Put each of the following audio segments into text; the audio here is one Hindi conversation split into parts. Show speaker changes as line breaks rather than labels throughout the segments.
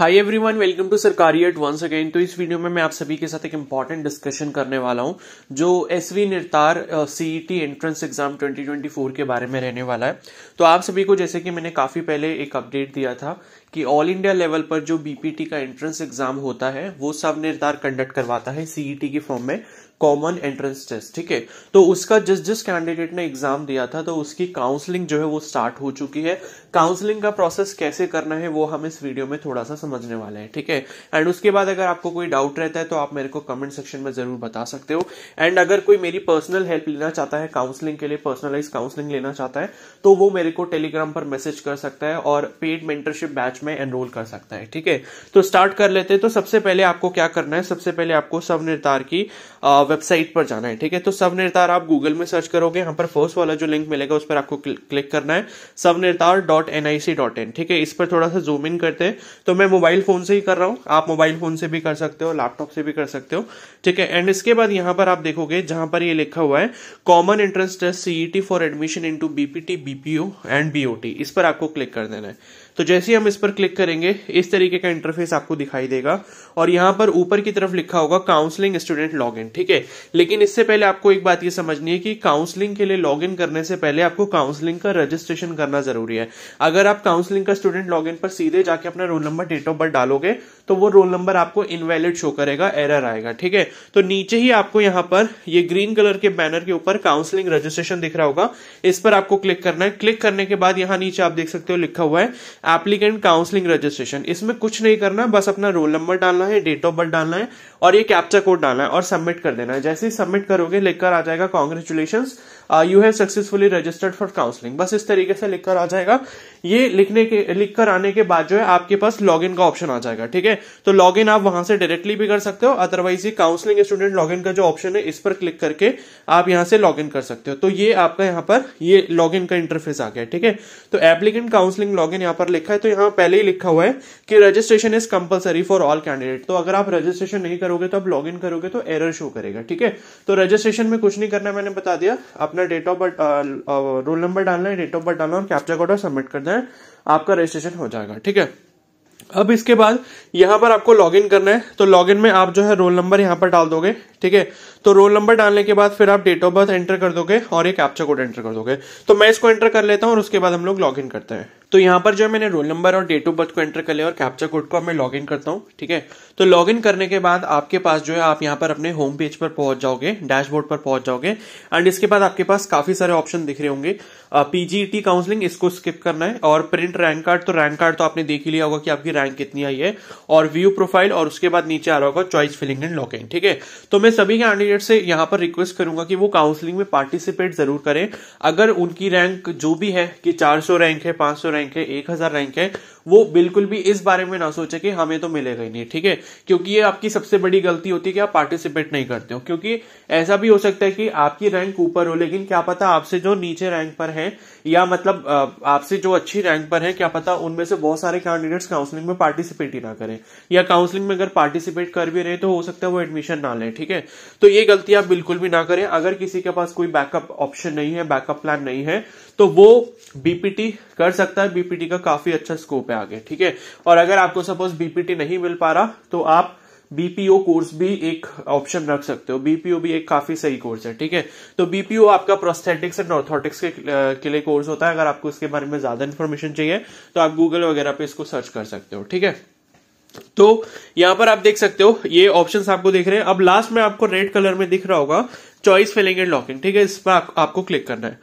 हाय एवरीवन वेलकम टू सरकारी एट वंस अगेन तो इस वीडियो में मैं आप सभी के साथ एक इम्पॉर्टेंट डिस्कशन करने वाला हूं जो एस वी निर्तार सीईटी एंट्रेंस एग्जाम 2024 के बारे में रहने वाला है तो आप सभी को जैसे कि मैंने काफी पहले एक अपडेट दिया था कि ऑल इंडिया लेवल पर जो बीपीटी का एंट्रेंस एग्जाम होता है वो सब निर्धार कंडक्ट करवाता है सीईटी के फॉर्म में कॉमन एंट्रेंस टेस्ट ठीक है तो उसका जिस जिस कैंडिडेट ने एग्जाम दिया था तो उसकी काउंसलिंग जो है वो स्टार्ट हो चुकी है काउंसलिंग का प्रोसेस कैसे करना है वो हम इस वीडियो में थोड़ा सा समझने वाले हैं ठीक है एंड उसके बाद अगर आपको कोई डाउट रहता है तो आप मेरे को कमेंट सेक्शन में जरूर बता सकते हो एंड अगर कोई मेरी पर्सनल हेल्प लेना चाहता है काउंसलिंग के लिए पर्सनलाइज काउंसलिंग लेना चाहता है तो वो मेरे को टेलीग्राम पर मैसेज कर सकता है और पेड मेंटरशिप बैच में एनरोल कर सकता है ठीक है तो स्टार्ट कर लेते हैं तो सबसे पहले आपको क्या करना है सबसे पहले आपको स्वनिर्धार की वेबसाइट पर जाना है ठीक है तो स्वनिर्धार आप गूगल में सर्च करोगे यहां पर फर्स्ट वाला जो लिंक मिलेगा उस पर आपको क्लिक करना है स्वनिर्धार dot N I C dot in ठीक है इस पर थोड़ा सा जूम इन करते हैं तो मैं मोबाइल फोन से ही कर रहा हूं आप मोबाइल फोन से भी कर सकते हो लैपटॉप से भी कर सकते हो ठीक है एंड इसके बाद यहां पर आप देखोगे जहां पर ये लिखा हुआ है common entrance test CET for admission into BPT BPO and BOT इस पर आपको क्लिक कर देना है तो जैसे ही हम इस पर पर क्लिक करेंगे इस तरीके का इंटरफेस आपको दिखाई देगा और यहां पर ऊपर की तरफ लिखा होगा काउंसलिंग स्टूडेंट लॉग इन ठीक है लेकिन इससे पहले आपको एक बात यह समझनी है कि काउंसलिंग के लिए लॉग इन करने से पहले आपको काउंसलिंग का रजिस्ट्रेशन करना जरूरी है अगर आप काउंसलिंग का स्टूडेंट लॉग पर सीधे जाके अपना roll number date of birth डालोगे तो वो रोल नंबर आपको इनवैलिड शो करेगा एरर आएगा ठीक है तो नीचे ही आपको यहां पर ये ग्रीन कलर के बैनर के ऊपर काउंसलिंग रजिस्ट्रेशन दिख रहा होगा इस पर आपको क्लिक करना है क्लिक करने के बाद यहां नीचे आप देख सकते हो लिखा हुआ है एप्लीकेंट काउंसिल काउंसलिंग रजिस्ट्रेशन इसमें कुछ नहीं करना है बस अपना रोल नंबर डालना है डेट ऑफ बर्थ डालना है और ये कैप्चा कोड डालना है और सबमिट कर देना है जैसे ही सबमिट करोगे लेकर आ जाएगा congratulation you have successfully registered for counselling बस इस तरीके से लिखकर आ जाएगा ये लिखने के लिखकर आने के बाद जो है आपके पास लॉगिन का ऑप्शन आ जाएगा ठीक है तो लॉगिन आप वहां से डायरेक्टली भी कर सकते हो अदरवाइज ये काउंसलिंग स्टूडेंट लॉगिन का जो ऑप्शन है इस पर क्लिक करके आप यहां से लॉगिन कर सकते हो तो ये आपका यहां पर ये लॉगिन का इंटरफेस आ गया ठीक है तो एप्लीकेंट काउंसलिंग लॉगिन यहां पर लिखा है तो यहां पहले ही लिखा हुआ है कि registration is compulsory for all candidate तो अगर आप रजिस्ट्रेशन नहीं करोगे तो आप लॉग करोगे तो एरर शो करेगा ठीक है तो रजिस्ट्रेशन में कुछ नहीं करना मैंने बता दिया अपना अपना date of birth roll number डालना है डेट ऑफ बर्थ डालना और कैप्चा कोड और सबमिट कर देना आपका रजिस्ट्रेशन हो जाएगा ठीक है अब इसके बाद यहां पर आपको लॉगिन करना है तो लॉगिन में आप जो है रोल नंबर यहां पर डाल दोगे ठीक है तो रोल नंबर डालने के बाद फिर आप डेट ऑफ बर्थ एंटर कर दोगे और एक कैप्चा कोड एंटर कर दोगे तो मैं इसको एंटर कर लेता हूं और उसके बाद हम लोग लॉग इन करते हैं तो यहां पर जो है मैंने रोल नंबर और डेट ऑफ बर्थ को एंटर कर लिया और कैप्चा कोड को मैं लॉग इन करता हूं ठीक है तो लॉग इन करने के बाद आपके पास जो है आप यहाँ पर अपने होम पेज पर पहुंच जाओगे डैशबोर्ड पर पहुंच जाओगे एंड इसके बाद आपके पास काफी सारे ऑप्शन दिख रहे होंगे पीजीटी काउंसलिंग e इसको स्किप करना है और प्रिंट रैंक कार्ड तो रैंक कार्ड तो आपने देख ही लिया होगा कि आपकी रैंक कितनी आई है और व्यू प्रोफाइल और उसके बाद नीचे आ रहा होगा चॉइस फिलिंग एंड लॉग ठीक है तो मैं मैं सभी कैंडिडेट से यहाँ पर रिक्वेस्ट करूंगा कि वो काउंसलिंग में पार्टिसिपेट जरूर करें अगर उनकी रैंक जो भी है कि 400 रैंक है 500 रैंक है 1000 रैंक है वो बिल्कुल भी इस बारे में ना सोचे कि हमें तो मिलेगा ही नहीं ठीक है क्योंकि ये आपकी सबसे बड़ी गलती होती है कि आप पार्टिसिपेट नहीं करते हो क्योंकि ऐसा भी हो सकता है कि आपकी रैंक ऊपर हो लेकिन क्या पता आपसे जो नीचे रैंक पर है या मतलब आपसे जो अच्छी रैंक पर है क्या पता उनमें से बहुत सारे कैंडिडेट्स काउंसलिंग में पार्टिसिपेट ही ना करें या काउंसलिंग में अगर पार्टिसिपेट कर भी रहे तो हो सकता है वो एडमिशन ना लें ठीक है तो ये गलती आप बिल्कुल भी ना करें अगर किसी के पास कोई बैकअप ऑप्शन नहीं है बैकअप प्लान नहीं है तो वो बीपीटी कर सकता है बीपीटी का काफी अच्छा स्कोप है आगे ठीक है और अगर आपको सपोज बीपीटी नहीं मिल पा रहा तो आप बीपीओ कोर्स भी एक ऑप्शन रख सकते हो बीपीओ भी एक काफी सही कोर्स है ठीक है तो बीपीओ आपका प्रोस्थेटिक्स एंड ऑर्थोटिक्स के, के लिए कोर्स होता है अगर आपको इसके बारे में ज्यादा इन्फॉर्मेशन चाहिए तो आप गूगल वगैरह पे इसको सर्च कर सकते हो ठीक है तो यहां पर आप देख सकते हो ये ऑप्शंस आपको दिख रहे हैं अब लास्ट में आपको रेड कलर में दिख रहा होगा चॉइस फिलिंग एंड लॉकिंग ठीक है इस पर आप, आपको क्लिक करना है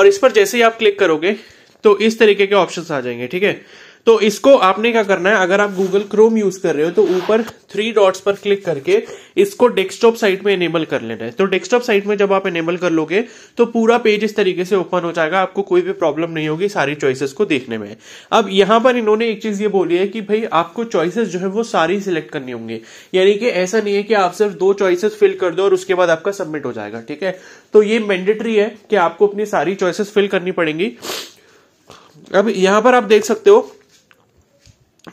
और इस पर जैसे ही आप क्लिक करोगे तो इस तरीके के ऑप्शंस आ जाएंगे ठीक है तो इसको आपने क्या करना है अगर आप गूगल क्रोम यूज कर रहे हो तो ऊपर थ्री डॉट्स पर क्लिक करके इसको डेस्कटॉप साइट में इनेबल कर लेना है तो डेस्कटॉप साइट में जब आप इनेबल कर लोगे तो पूरा पेज इस तरीके से ओपन हो जाएगा आपको कोई भी प्रॉब्लम नहीं होगी सारी चॉइसेस को देखने में अब यहां पर इन्होंने एक चीज ये बोली है कि भाई आपको चॉइसेस जो है वो सारी सिलेक्ट करनी होंगी यानी कि ऐसा नहीं है कि आप सिर्फ दो चॉइसेस फिल कर दो और उसके बाद आपका सबमिट हो जाएगा ठीक है तो ये मैंडेटरी है कि आपको अपनी सारी चॉइसेस फिल करनी पड़ेंगी अब यहां पर आप देख सकते हो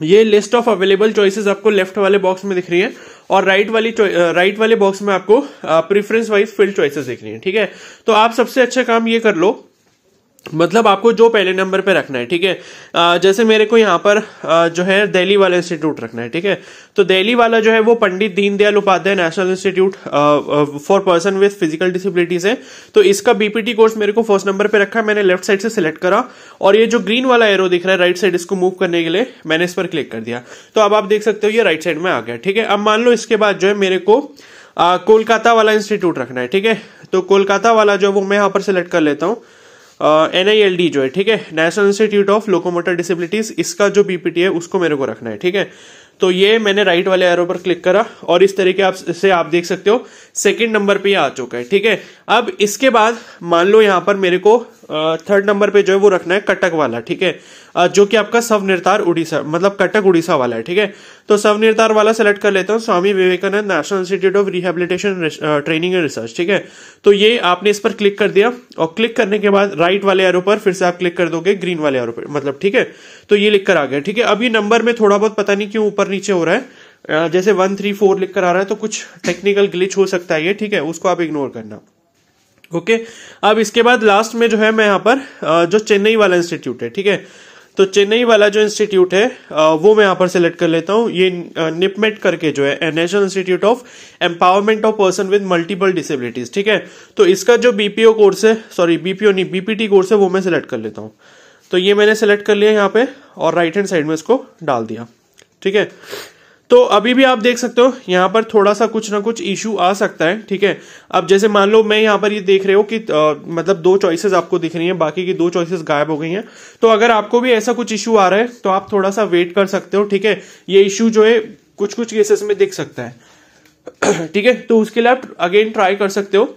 ये लिस्ट ऑफ अवेलेबल चॉइसेस आपको लेफ्ट वाले बॉक्स में दिख रही है और राइट वाली राइट वाले बॉक्स में आपको प्रेफरेंस वाइज फील्ड चॉइसेस दिख रही है ठीक है तो आप सबसे अच्छा काम ये कर लो मतलब आपको जो पहले नंबर पे रखना है ठीक है जैसे मेरे को यहाँ पर आ, जो है दिल्ली वाला इंस्टीट्यूट रखना है ठीक है तो दिल्ली वाला जो है वो Pandit Deendayal Upadhyay national institute for person with physical disabilities है तो इसका बीपीटी कोर्स मेरे को फर्स्ट नंबर पे रखा है मैंने लेफ्ट साइड से सिलेक्ट करा और ये जो ग्रीन वाला एरो दिख रहा है राइट साइड इसको मूव करने के लिए मैंने इस पर क्लिक कर दिया तो अब आप देख सकते हो ये राइट साइड में आ गया ठीक है अब मान लो इसके बाद जो है मेरे को कोलकाता वाला इंस्टीट्यूट रखना है ठीक है तो कोलकाता वाला जो वो मैं यहाँ पर सिलेक्ट कर लेता हूँ एन जो है ठीक है national institute of locomotor disabilities इसका जो बीपीटी है उसको मेरे को रखना है ठीक है तो ये मैंने राइट वाले एरो पर क्लिक करा और इस तरीके आप से आप देख सकते हो सेकंड नंबर पे आ चुका है ठीक है अब इसके बाद मान लो यहां पर मेरे को थर्ड नंबर पे जो है वो रखना है कटक वाला ठीक है जो कि आपका स्वनिर्धार उड़ीसा मतलब कटक उड़ीसा वाला है ठीक है तो स्वनिर्धार वाला सेलेक्ट कर लेता हूँ Swami Vivekanand national institute of rehabilitation training and research ठीक है तो ये आपने इस पर क्लिक कर दिया और क्लिक करने के बाद राइट वाले एरो पर फिर से आप क्लिक कर दोगे ग्रीन वाले एरो पर मतलब ठीक है तो ये लिख कर आ गया ठीक है अभी नंबर में थोड़ा बहुत पता नहीं क्यों ऊपर नीचे हो रहा है जैसे वन थ्री फोर लिख कर आ रहा है तो कुछ टेक्निकल ग्लिच हो सकता है ये ठीक है उसको आप इग्नोर करना ओके okay? अब इसके बाद लास्ट में जो है मैं यहाँ पर जो चेन्नई वाला इंस्टीट्यूट है ठीक है तो चेन्नई वाला जो इंस्टीट्यूट है वो मैं यहाँ पर सेलेक्ट कर लेता हूँ ये निपमेट करके जो है national institute of empowerment of person with multiple disabilities ठीक है तो इसका जो बीपीओ कोर्स है सॉरी बीपीओ नहीं बीपीटी कोर्स है वो मैं सिलेक्ट कर लेता हूँ तो ये मैंने सेलेक्ट कर लिया यहाँ पे और राइट हैंड साइड में इसको डाल दिया ठीक है तो अभी भी आप देख सकते हो यहाँ पर थोड़ा सा कुछ ना कुछ इशू आ सकता है ठीक है अब जैसे मान लो मैं यहाँ पर ये देख रहे हो कि आ, मतलब दो चॉइसेस आपको दिख रही हैं बाकी की दो चॉइसेस गायब हो गई हैं तो अगर आपको भी ऐसा कुछ इशू आ रहा है तो आप थोड़ा सा वेट कर सकते हो ठीक है ये इशू जो है कुछ कुछ केसेस में दिख सकता है ठीक है तो उसके लिए आप अगेन ट्राई कर सकते हो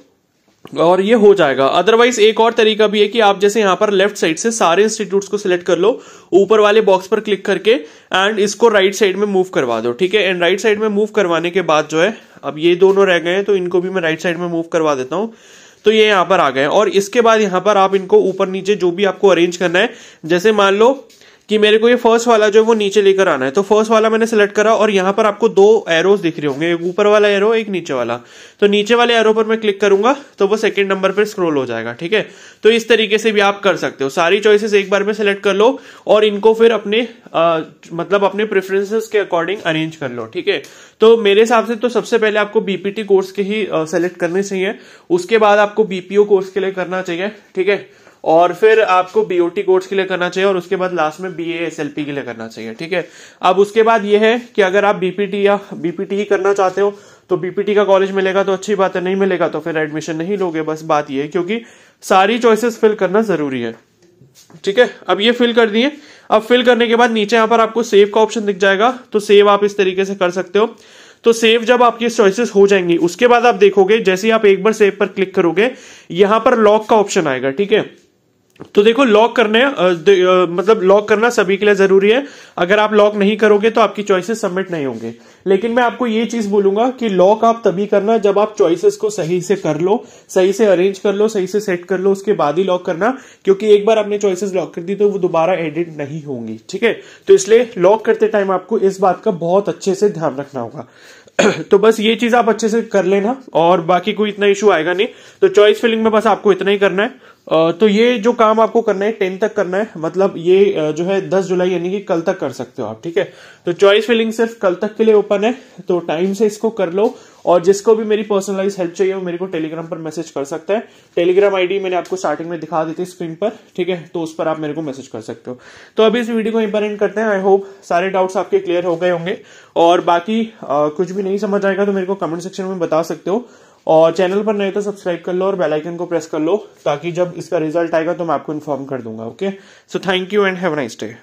और ये हो जाएगा अदरवाइज एक और तरीका भी है कि आप जैसे यहां पर लेफ्ट साइड से सारे इंस्टीट्यूट्स को सिलेक्ट कर लो ऊपर वाले बॉक्स पर क्लिक करके एंड इसको राइट साइड में मूव करवा दो ठीक है एंड राइट साइड में मूव करवाने के बाद जो है अब ये दोनों रह गए हैं तो इनको भी मैं राइट साइड में मूव करवा देता हूं तो ये यहां पर आ गए और इसके बाद यहां पर आप इनको ऊपर नीचे जो भी आपको अरेंज करना है जैसे मान लो कि मेरे को ये फर्स्ट वाला जो है वो नीचे लेकर आना है तो फर्स्ट वाला मैंने सेलेक्ट करा और यहाँ पर आपको दो एरोज दिख रहे होंगे एक ऊपर वाला एरो एक नीचे वाला तो नीचे वाले एरो पर मैं क्लिक करूंगा तो वो सेकंड नंबर पर स्क्रोल हो जाएगा ठीक है तो इस तरीके से भी आप कर सकते हो सारी चॉइसेस एक बार में सेलेक्ट कर लो और इनको फिर अपने आ, मतलब अपने प्रेफरेंसेस के अकॉर्डिंग अरेंज कर लो ठीक है तो मेरे हिसाब से तो सबसे पहले आपको बीपीटी कोर्स के ही सेलेक्ट करने चाहिए उसके बाद आपको बीपीओ कोर्स के लिए करना चाहिए ठीक है और फिर आपको बीओटी कोर्स के लिए करना चाहिए और उसके बाद लास्ट में बी पी के लिए करना चाहिए ठीक है अब उसके बाद ये है कि अगर आप बीपीटी या बीपीटी ही करना चाहते हो तो बीपीटी का कॉलेज मिलेगा तो अच्छी बात है नहीं मिलेगा तो फिर एडमिशन नहीं लोगे बस बात ये है क्योंकि सारी चॉइसेस फिल करना जरूरी है ठीक है अब ये फिल कर दिए अब फिल करने के बाद नीचे यहां पर आपको सेव का ऑप्शन दिख जाएगा तो सेव आप इस तरीके से कर सकते हो तो सेव जब आपकी चॉइसेस हो जाएंगी उसके बाद आप देखोगे जैसे ही आप एक बार सेव पर क्लिक करोगे यहां पर लॉक का ऑप्शन आएगा ठीक है तो देखो लॉक करने मतलब लॉक करना सभी के लिए जरूरी है अगर आप लॉक नहीं करोगे तो आपकी चॉइसेस सबमिट नहीं होंगे लेकिन मैं आपको ये चीज बोलूंगा कि लॉक आप तभी करना जब आप चॉइसेस को सही से कर लो सही से अरेंज कर लो सही से सेट कर लो उसके बाद ही लॉक करना क्योंकि एक बार आपने चॉइसेस लॉक कर दी तो वो दोबारा एडिट नहीं होंगी ठीक है तो इसलिए लॉक करते टाइम आपको इस बात का बहुत अच्छे से ध्यान रखना होगा तो बस ये चीज आप अच्छे से कर लेना और बाकी कोई इतना इशू आएगा नहीं तो चॉइस फिलिंग में बस आपको इतना ही करना है तो ये जो काम आपको करना है टेन तक करना है मतलब ये जो है दस जुलाई यानी कि कल तक कर सकते हो आप ठीक है तो चॉइस फिलिंग सिर्फ कल तक के लिए ओपन है तो टाइम से इसको कर लो और जिसको भी मेरी पर्सनलाइज हेल्प चाहिए वो मेरे को टेलीग्राम पर मैसेज कर सकता है टेलीग्राम आईडी मैंने आपको स्टार्टिंग में दिखा दी थी स्क्रीन पर ठीक है तो उस पर आप मेरे को मैसेज कर सकते हो तो अभी इस वीडियो को इंपॉर्टेंट करते हैं आई होप सारे डाउट्स आपके क्लियर हो गए होंगे और बाकी आ, कुछ भी नहीं समझ आएगा तो मेरे को कमेंट सेक्शन में बता सकते हो और चैनल पर नहीं तो सब्सक्राइब कर लो और बेल आइकन को प्रेस कर लो ताकि जब इसका रिजल्ट आएगा तो मैं आपको इन्फॉर्म कर दूंगा okay so thank you and have nice day